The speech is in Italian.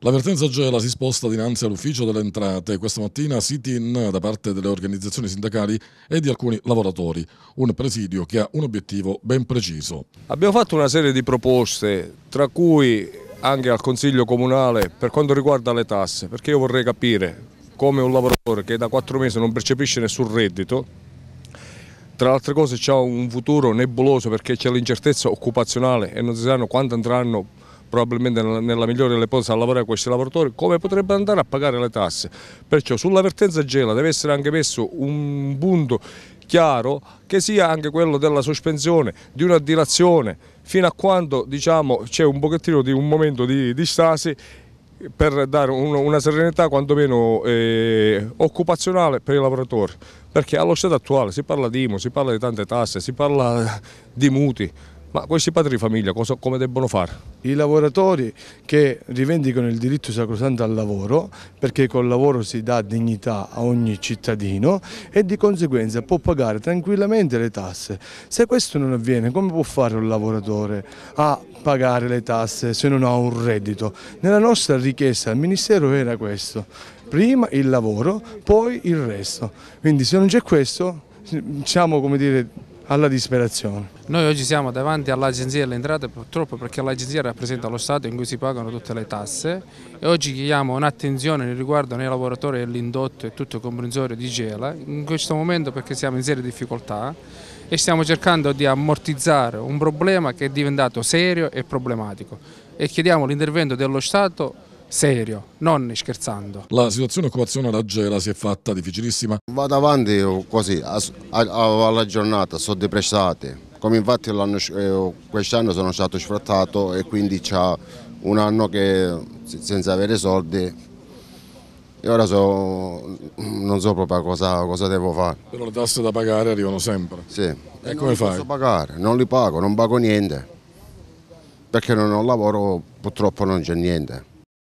L'avvertenza Gela si sposta dinanzi all'ufficio delle entrate. Questa mattina sit-in da parte delle organizzazioni sindacali e di alcuni lavoratori. Un presidio che ha un obiettivo ben preciso. Abbiamo fatto una serie di proposte, tra cui anche al Consiglio Comunale per quanto riguarda le tasse, perché io vorrei capire come un lavoratore che da quattro mesi non percepisce nessun reddito, tra le altre cose c'è un futuro nebuloso perché c'è l'incertezza occupazionale e non si sanno quando andranno probabilmente nella migliore delle ipotesi a lavorare questi lavoratori, come potrebbero andare a pagare le tasse. Perciò sull'avvertenza Gela deve essere anche messo un punto chiaro che sia anche quello della sospensione, di una dilazione, fino a quando diciamo, c'è un pochettino di un momento di, di stasi per dare una serenità quantomeno eh, occupazionale per i lavoratori, perché allo stato attuale si parla di IMO, si parla di tante tasse, si parla di mutui. Ma questi padri di famiglia cosa, come debbono fare? I lavoratori che rivendicano il diritto sacrosanto al lavoro, perché col lavoro si dà dignità a ogni cittadino e di conseguenza può pagare tranquillamente le tasse. Se questo non avviene, come può fare un lavoratore a pagare le tasse se non ha un reddito? Nella nostra richiesta al Ministero era questo, prima il lavoro, poi il resto. Quindi se non c'è questo siamo come dire alla disperazione. Noi oggi siamo davanti all'Agenzia delle Entrate purtroppo perché l'Agenzia rappresenta lo Stato in cui si pagano tutte le tasse e oggi chiediamo un'attenzione riguardo ai lavoratori dell'indotto e tutto il comprensorio di Gela in questo momento perché siamo in serie difficoltà e stiamo cercando di ammortizzare un problema che è diventato serio e problematico e chiediamo l'intervento dello Stato serio, non scherzando. La situazione occupazionale a Gela si è fatta difficilissima. Vado avanti così, alla giornata, sono depressate. Come infatti eh, quest'anno sono stato sfrattato e quindi c'è un anno che senza avere soldi e ora so, non so proprio cosa, cosa, devo fare. Però le tasse da pagare arrivano sempre. Sì. E, e come fai? Non posso pagare, non li pago, non pago niente. Perché non ho lavoro purtroppo non c'è niente.